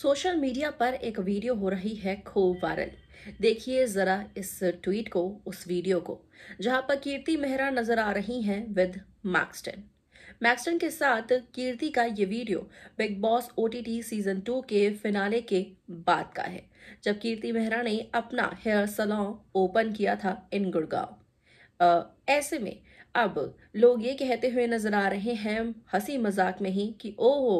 social media पर एक video हो रही है खूब वायरल देखिए जरा इस ट्वीट को उस वीडियो को जहां पर कीर्ति मेहरा नजर आ रही हैं विद मैक्सटन मैक्सटन के साथ कीर्ति का ये video Bigg Boss OTT season two के फिनाले के बाद का है जब कीर्ति मेहरा ने अपना हेयर सलॉन ओपन किया था इन गुड़गांव ऐसे में अब लोग ये कहते हुए नजर आ रहे हैं हंसी मजाक में ही कि ओहो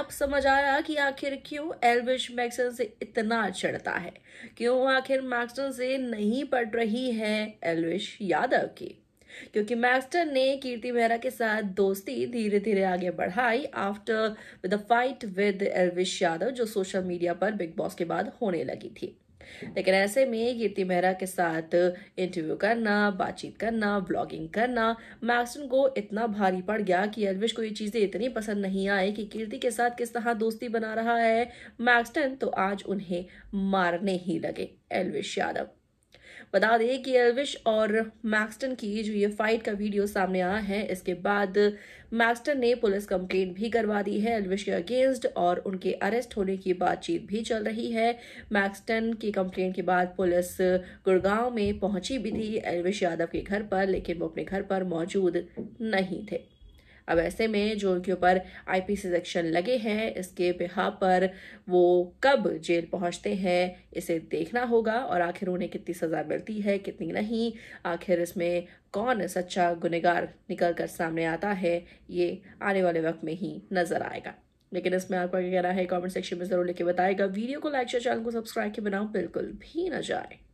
अब समझ आया कि आखिर क्यों एल्विश मैक्सन से इतना चढ़ता है क्यों आखिर मैक्सन से नहीं पड़ रही है एल्विश यादव की क्योंकि मैक्सटन ने कीर्ति मेहरा के साथ दोस्ती धीरे धीरे आगे बढ़ाई after the fight with Elvish Yadav जो सोशल मीडिया पर बिग बॉस के बाद होने लगी थी लेकिन ऐसे में कीर्ति मेहरा के साथ इंटरव्यू करना बातचीत करना ब्लॉगिंग करना मैक्सन को इतना भारी पड़ गया कि एलविश को ये चीज़ें इतनी पसंद नहीं आए कि कीर्ति के साथ किस तरह दोस्ती बना रहा है मैक्सटन तो आज उन्हें मारने ही लगे एलविश यादव बता दें कि एलविश और मैक्सटन की जो ये फाइट का वीडियो सामने आया है इसके बाद मैक्सटन ने पुलिस कंप्लेंट भी करवा दी है एलविश के अगेंस्ट और उनके अरेस्ट होने की बातचीत भी चल रही है मैक्सटन की कंप्लेंट के बाद पुलिस गुड़गांव में पहुंची भी थी एलविश यादव के घर पर लेकिन वो अपने घर पर मौजूद नहीं थे अब ऐसे में जो उनके ऊपर आईपीसी सेक्शन लगे हैं इसके बिहा पर वो कब जेल पहुंचते हैं इसे देखना होगा और आखिर उन्हें कितनी सज़ा मिलती है कितनी नहीं आखिर इसमें कौन सच्चा गुनेगार निकल कर सामने आता है ये आने वाले वक्त में ही नज़र आएगा लेकिन इसमें आपका क्या कहना है कमेंट सेक्शन में ज़रूर लेके बताएगा वीडियो को लाइक शेयर चैनल को सब्सक्राइब के बनाओ बिल्कुल भी ना जाए